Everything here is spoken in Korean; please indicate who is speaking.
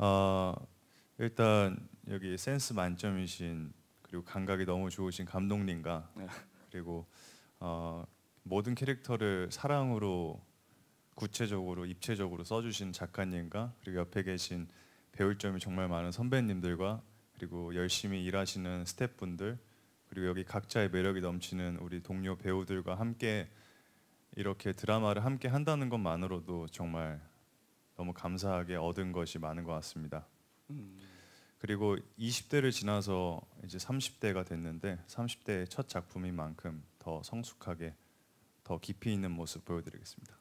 Speaker 1: 어, 일단 여기 센스 만점이신 그리고 감각이 너무 좋으신 감독님과 네. 그리고 어, 모든 캐릭터를 사랑으로 구체적으로 입체적으로 써주신 작가님과 그리고 옆에 계신 배울 점이 정말 많은 선배님들과 그리고 열심히 일하시는 스태프분들 그리고 여기 각자의 매력이 넘치는 우리 동료 배우들과 함께 이렇게 드라마를 함께 한다는 것만으로도 정말 너무 감사하게 얻은 것이 많은 것 같습니다. 음. 그리고 20대를 지나서 이제 30대가 됐는데 30대의 첫 작품인 만큼 더 성숙하게 더 깊이 있는 모습 보여드리겠습니다.